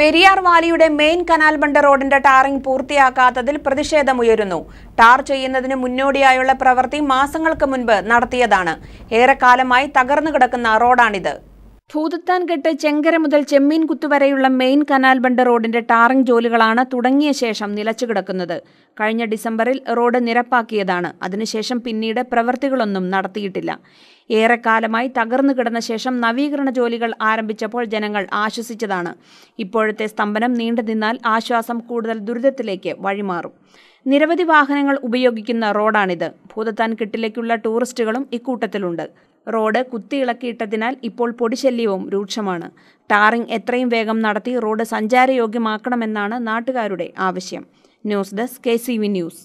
പെരിയാർ വാലിയുടെ main canal bund റോഡിന്റെ tarring പൂർത്തിയാക്കാത്തതിൽ പ്രതിഷേധമുയരുന്നു tar ചെയ്യുന്നതിന് മുന്നോടിയായുള്ള പ്രവൃത്തി മാസങ്ങൾക്ക് മുൻപ് നടത്തിയതാണ് ഏറെക്കാലമായി തകർന്നു കിടക്കുന്ന റോഡാണിത് ഭൂതത്താൻകെട്ട് ചെങ്കര മുതൽ ചെമ്മീൻ കുത്തുവരെയുള്ള മെയിൻ കനാൽ ബണ്ട് റോഡിന്റെ ടാറിംഗ് ജോലികളാണ് തുടങ്ങിയ ശേഷം നിലച്ചുകിടക്കുന്നത് കഴിഞ്ഞ ഡിസംബറിൽ റോഡ് നിരപ്പാക്കിയതാണ് അതിനുശേഷം പിന്നീട് പ്രവൃത്തികളൊന്നും നടത്തിയിട്ടില്ല ഏറെക്കാലമായി തകർന്നു കിടന്ന ശേഷം നവീകരണ ജോലികൾ ആരംഭിച്ചപ്പോൾ ജനങ്ങൾ ആശ്വസിച്ചതാണ് ഇപ്പോഴത്തെ സ്തംഭനം നീണ്ടു നിന്നാൽ ആശ്വാസം കൂടുതൽ ദുരിതത്തിലേക്ക് വഴിമാറും നിരവധി വാഹനങ്ങൾ ഉപയോഗിക്കുന്ന റോഡാണിത് ഭൂതത്താൻ കെട്ടിലേക്കുള്ള ടൂറിസ്റ്റുകളും ഇക്കൂട്ടത്തിലുണ്ട് റോഡ് കുത്തിയിളക്കിയിട്ടതിനാൽ ഇപ്പോൾ പൊടിശല്യവും രൂക്ഷമാണ് ടാറിംഗ് എത്രയും വേഗം നടത്തി റോഡ് സഞ്ചാരയോഗ്യമാക്കണമെന്നാണ് നാട്ടുകാരുടെ ആവശ്യം ന്യൂസ് ഡെസ്ക് കെ ന്യൂസ്